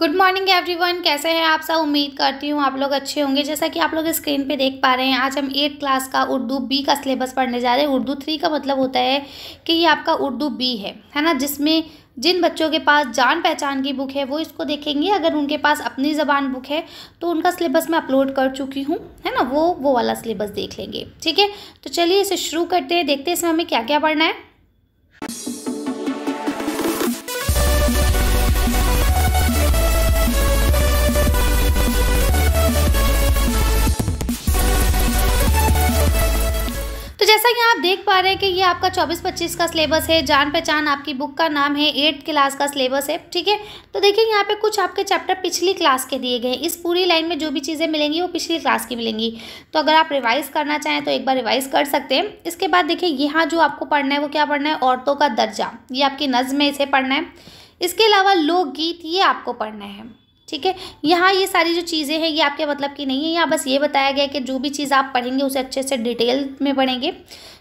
good morning everyone कैसे हैं आप सब उम्मीद करती हूँ आप लोग अच्छे होंगे जैसा कि आप लोग स्क्रीन पे देख पा रहे हैं आज हम एट क्लास का उर्दू बी का सिलेबस पढ़ने जा रहे हैं उर्दू थ्री का मतलब होता है कि ये आपका उर्दू बी है है ना जिसमें जिन बच्चों के पास जान पहचान की बुक है वो इसको देखेंगे अगर उनके पास अपनी ज़बान बुक है तो उनका सिलेबस मैं अपलोड कर चुकी हूँ है ना वो वो वाला सिलेबस देख लेंगे ठीक है तो चलिए इसे शुरू करते हैं देखते हैं इसमें हमें क्या क्या पढ़ना है जैसा कि आप देख पा रहे हैं कि ये आपका 24-25 का सिलेबस है जान पहचान आपकी बुक का नाम है एट्थ क्लास का सिलेबस है ठीक है तो देखिए यहाँ पे कुछ आपके चैप्टर पिछली क्लास के दिए गए हैं इस पूरी लाइन में जो भी चीज़ें मिलेंगी वो पिछली क्लास की मिलेंगी तो अगर आप रिवाइज़ करना चाहें तो एक बार रिवाइज़ कर सकते हैं इसके बाद देखिए यहाँ जो आपको पढ़ना है वो क्या पढ़ना है औरतों का दर्जा ये आपकी नज़ में इसे पढ़ना है इसके अलावा लोकगीत ये आपको पढ़ना है ठीक है यहाँ ये सारी जो चीज़ें हैं ये आपके मतलब की नहीं है यहाँ बस ये बताया गया कि जो भी चीज़ आप पढ़ेंगे उसे अच्छे से डिटेल में पढ़ेंगे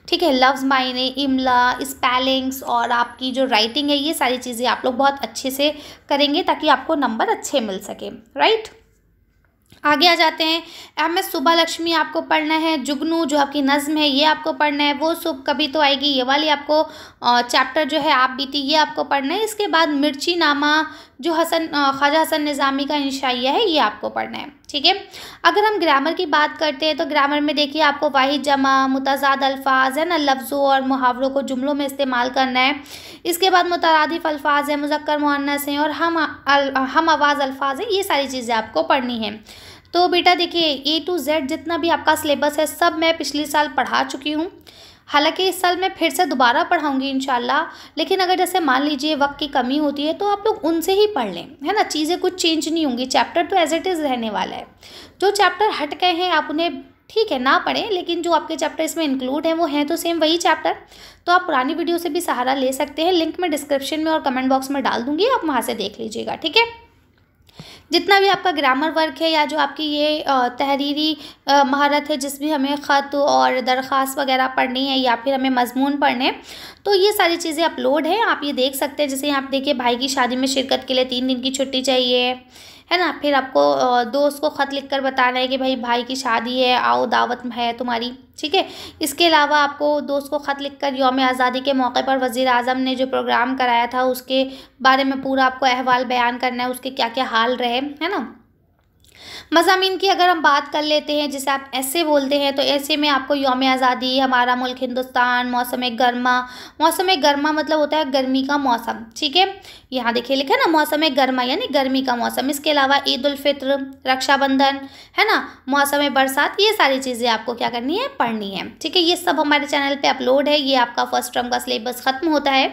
ठीक है लफ्ज़ मायने इमला स्पेलिंग्स और आपकी जो राइटिंग है ये सारी चीज़ें आप लोग बहुत अच्छे से करेंगे ताकि आपको नंबर अच्छे मिल सके राइट आगे आ जाते हैं एम एस सुबह लक्ष्मी आपको पढ़ना है जुगनू जो आपकी नज़म है ये आपको पढ़ना है वो सुबह कभी तो आएगी ये वाली आपको चैप्टर जो है आप बीती ये आपको पढ़ना है इसके बाद मिर्ची नामा जो हसन ख्वाजा हसन निज़ामी का इंशाइया है ये आपको पढ़ना है ठीक है अगर हम ग्रामर की बात करते हैं तो ग्रामर में देखिए आपको वाहिद जमा मुतजाद अल्फाज है ना लफ्ज़ों और मुहावरों को जुमलों में इस्तेमाल करना है इसके बाद मुतरदिफ अल्फाज हैं मुजक्र मुन्नस हैं और हम अल, हम आवाज़ अल्फाज हैं ये सारी चीज़ें आपको पढ़नी है तो बेटा देखिए ए टू जेड जितना भी आपका सिलेबस है सब मैं पिछले साल पढ़ा चुकी हूँ हालांकि इस साल मैं फिर से दोबारा पढ़ाऊँगी इन लेकिन अगर जैसे मान लीजिए वक्त की कमी होती है तो आप लोग उनसे ही पढ़ लें है ना चीज़ें कुछ चेंज नहीं होंगी चैप्टर तो एज इट इज़ रहने वाला है जो चैप्टर हट गए हैं आप उन्हें ठीक है ना पढ़ें लेकिन जो आपके चैप्टर इसमें इंक्लूड हैं वो हैं तो सेम वही चैप्टर तो आप पुरानी वीडियो से भी सहारा ले सकते हैं लिंक मैं डिस्क्रिप्शन में और कमेंट बॉक्स में डाल दूंगी आप वहाँ से देख लीजिएगा ठीक है जितना भी आपका ग्रामर वर्क है या जो आपकी ये तहरीरी महारत है जिसमें हमें ख़त और दरख्वास्त वगैरह पढ़नी है या फिर हमें मजमून पढ़ने तो ये सारी चीज़ें अपलोड हैं आप ये देख सकते हैं जैसे आप देखिए भाई की शादी में शिरकत के लिए तीन दिन की छुट्टी चाहिए है ना फिर आपको दोस्त को ख़त लिख कर बताना है कि भाई भाई की शादी है आओ दावत है तुम्हारी ठीक है इसके अलावा आपको दोस्त को ख़त लिखकर योम आज़ादी के मौके पर वज़ी अजम ने जो प्रोग्राम कराया था उसके बारे में पूरा आपको अहवाल बयान करना है उसके क्या क्या हाल रहे है ना मजामी की अगर हम बात कर लेते हैं जिसे आप ऐसे बोलते हैं तो ऐसे में आपको योम आज़ादी हमारा मुल्क हिंदुस्तान मौसम गर्मा मौसम गर्मा मतलब होता है गर्मी का मौसम ठीक है यहाँ देखिए लिखा ना मौसम गर्मा यानी गर्मी का मौसम इसके अलावा ईद उलफ़ित्र रक्षाबंधन है ना मौसम बरसात ये सारी चीज़ें आपको क्या करनी है पढ़नी है ठीक है ये सब हमारे चैनल पर अपलोड है ये आपका फर्स्ट टर्म का सिलेबस ख़त्म होता है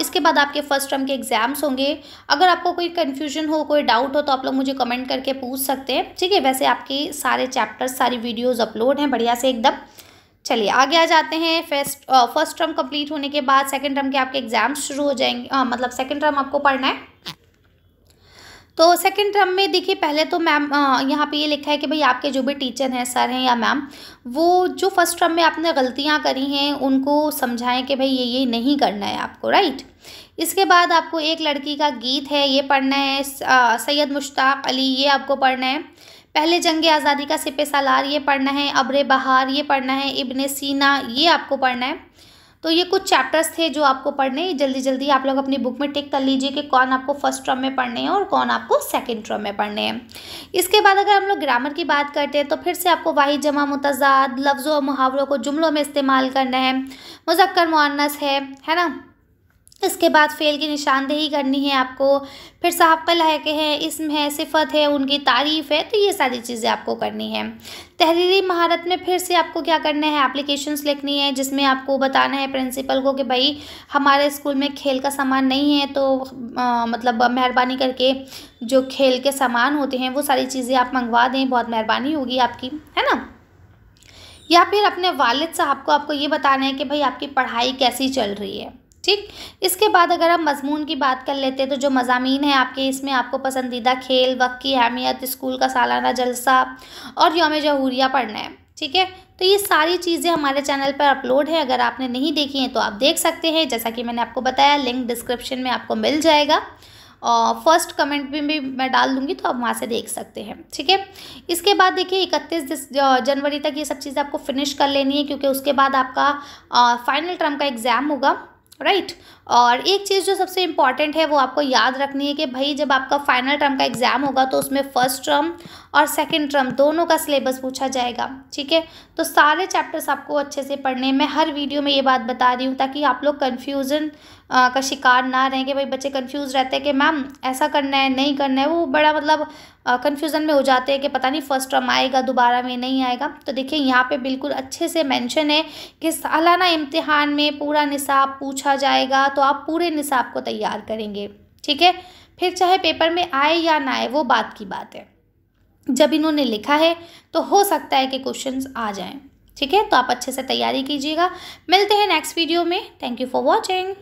इसके बाद आपके फर्स्ट टर्म के एग्जाम्स होंगे अगर आपको कोई कन्फ्यूजन हो कोई डाउट हो तो आप लोग मुझे कमेंट करके पूछ सकते हैं ठीक है वैसे आपके सारे चैप्टर्स सारी वीडियोज़ अपलोड हैं बढ़िया से एकदम चलिए आगे आ जाते हैं फर्स्ट फर्स्ट टर्म कंप्लीट होने के बाद सेकंड टर्म के आपके एग्जाम्स शुरू हो जाएंगे आ, मतलब सेकंड टर्म आपको पढ़ना है तो सेकंड टर्म में देखिए पहले तो मैम यहाँ पे ये लिखा है कि भाई आपके जो भी टीचर हैं सर हैं या मैम वो जो फर्स्ट टर्म में आपने गलतियाँ करी हैं उनको समझाएं कि भाई ये ये नहीं करना है आपको राइट इसके बाद आपको एक लड़की का गीत है ये पढ़ना है सैयद मुश्ताक अली ये आपको पढ़ना है पहले जंग आज़ादी का सिपे सालार ये पढ़ना है अब्र बहार ये पढ़ना है इबन सीना ये आपको पढ़ना है तो ये कुछ चैप्टर्स थे जो आपको पढ़ने हैं जल्दी जल्दी आप लोग अपनी बुक में टिक कर लीजिए कि कौन आपको फर्स्ट टर्म में पढ़ने हैं और कौन आपको सेकेंड टर्म में पढ़ने हैं इसके बाद अगर हम लोग ग्रामर की बात करते हैं तो फिर से आपको वाहि जमा मुतजाद लफ्ज़ों और मुहावरों को जुमलों में इस्तेमाल करना है मुजक्कर मुआनस है है ना इसके बाद फ़ेल की निशानदेही करनी है आपको फिर सहाफ़ लायक है इसम है सिफत है उनकी तारीफ़ है तो ये सारी चीज़ें आपको करनी है तहरीरी महारत में फिर से आपको क्या करना है एप्लीकेशंस लिखनी है जिसमें आपको बताना है प्रिंसिपल को कि भाई हमारे स्कूल में खेल का सामान नहीं है तो आ, मतलब मेहरबानी करके जो खेल के सामान होते हैं वो सारी चीज़ें आप मंगवा दें बहुत मेहरबानी होगी आपकी है ना या फिर अपने वालद साहब को आपको ये बताना है कि भाई आपकी पढ़ाई कैसी चल रही है ठीक इसके बाद अगर आप मजमून की बात कर लेते हैं तो जो मजामी हैं आपके इसमें आपको पसंदीदा खेल वक्त की अहमियत स्कूल का सालाना जलसा और योम जहूरिया पढ़ना है ठीक है तो ये सारी चीज़ें हमारे चैनल पर अपलोड है अगर आपने नहीं देखी हैं तो आप देख सकते हैं जैसा कि मैंने आपको बताया लिंक डिस्क्रिप्शन में आपको मिल जाएगा और फर्स्ट कमेंट में भी मैं डाल दूंगी तो आप वहाँ से देख सकते हैं ठीक है इसके बाद देखिए इकतीस जनवरी तक ये सब चीज़ें आपको फिनिश कर लेनी है क्योंकि उसके बाद आपका फाइनल टर्म का एग्ज़ाम होगा right और एक चीज़ जो सबसे इम्पॉर्टेंट है वो आपको याद रखनी है कि भाई जब आपका फाइनल टर्म का एग्ज़ाम होगा तो उसमें फ़र्स्ट टर्म और सेकेंड टर्म दोनों का सिलेबस पूछा जाएगा ठीक है तो सारे चैप्टर्स आपको अच्छे से पढ़ने मैं हर वीडियो में ये बात बता रही हूँ ताकि आप लोग कन्फ्यूज़न का शिकार ना रहें कि भाई बच्चे कन्फ्यूज़ रहते हैं कि मैम ऐसा करना है नहीं करना है वो बड़ा मतलब कन्फ्यूज़न में हो जाते हैं कि पता नहीं फर्स्ट टर्म आएगा दोबारा में नहीं आएगा तो देखिए यहाँ पर बिल्कुल अच्छे से मैंशन है कि सालाना इम्तहान में पूरा निसाब पूछा जाएगा तो आप पूरे निसाब को तैयार करेंगे ठीक है फिर चाहे पेपर में आए या ना आए वो बात की बात है जब इन्होंने लिखा है तो हो सकता है कि क्वेश्चंस आ जाएं ठीक है तो आप अच्छे से तैयारी कीजिएगा मिलते हैं नेक्स्ट वीडियो में थैंक यू फॉर वॉचिंग